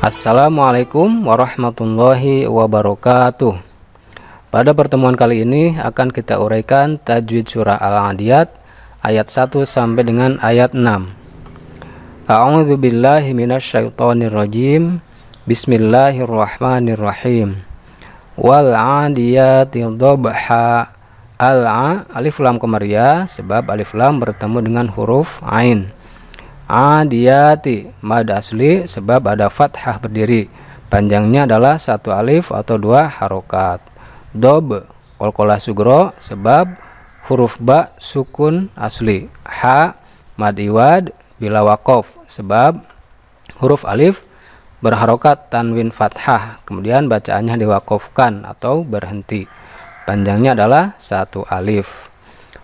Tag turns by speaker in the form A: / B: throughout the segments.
A: Assalamualaikum warahmatullahi wabarakatuh Pada pertemuan kali ini akan kita uraikan tajwid surah Al-Adiyat ayat 1 sampai dengan ayat 6 A'udzubillahiminasyaitonirrojim Bismillahirrahmanirrahim Wal 'adiyati dhabha al alif lam kemaria sebab alif lam bertemu dengan huruf ain adiyati mad asli sebab ada fathah berdiri panjangnya adalah satu alif atau dua harokat dob kolkola sugro sebab huruf ba sukun asli ha mad iwad bila wakof sebab huruf alif berharokat tanwin fathah kemudian bacaannya diwakofkan atau berhenti panjangnya adalah satu alif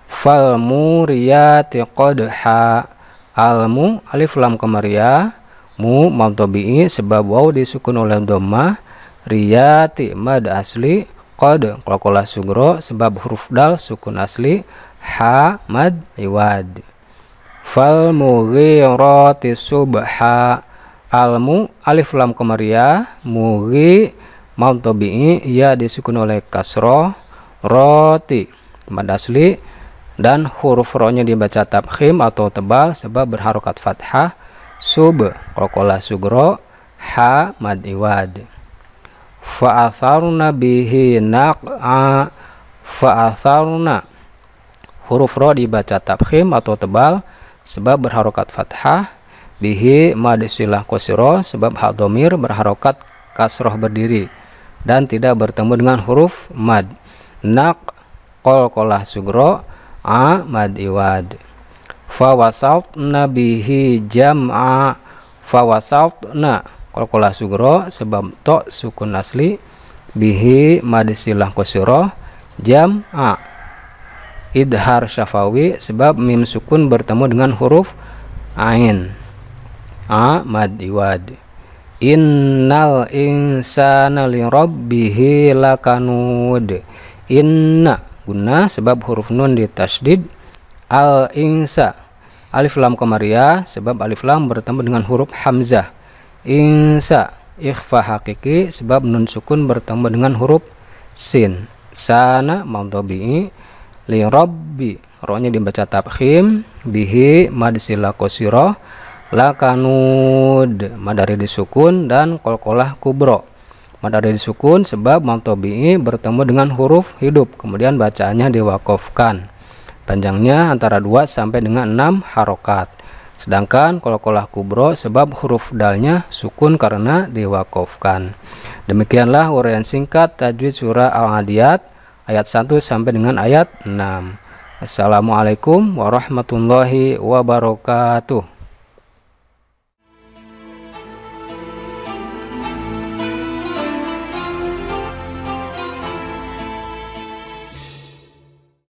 A: fal muriyati qadha almu alif lam kamaria mu mautobi'i sebab waw disukun oleh doma riyati mad asli qad qolqola sugro sebab huruf dal sukun asli ha mad iwad fal mughirati subha almu alif lam kamaria mughi mautobi'i ya disukun oleh kasro roti mad asli dan huruf ro-nya dibaca tabkhim atau tebal sebab berharokat fathah sub kokola sugro ha mad iwad fa'atharna bihi naq'a fa'atharna huruf ro dibaca tabkhim atau tebal sebab berharokat fathah bihi mad silah kosiro sebab hadomir domir berharokat kasroh berdiri dan tidak bertemu dengan huruf mad nak kol kolah sugro A mad iwad fawasatna bihi jam'a na qalqalah sugro sebab to sukun asli bihi mad silah kusuro jam'a idhar syafawi sebab mim sukun bertemu dengan huruf ain a mad iwad innal insana li rabbihi lakanud inna guna sebab huruf nun di tasdid al insa alif lam komaria sebab alif lam bertemu dengan huruf hamzah insa ikhfa hakiki sebab nun sukun bertemu dengan huruf sin sana mantobi'i li robbi rohnya dibaca tabkhim bihi mad sila lakanud madari disukun dan kolkolah kubro dari sukun sebab mantobi'i bertemu dengan huruf hidup, kemudian bacaannya diwakofkan. Panjangnya antara 2 sampai dengan 6 harokat. Sedangkan kolokolah kubro sebab huruf dalnya sukun karena diwakofkan. Demikianlah uraian singkat tajwid surah Al-Adiyat ayat 1 sampai dengan ayat 6. Assalamualaikum warahmatullahi wabarakatuh.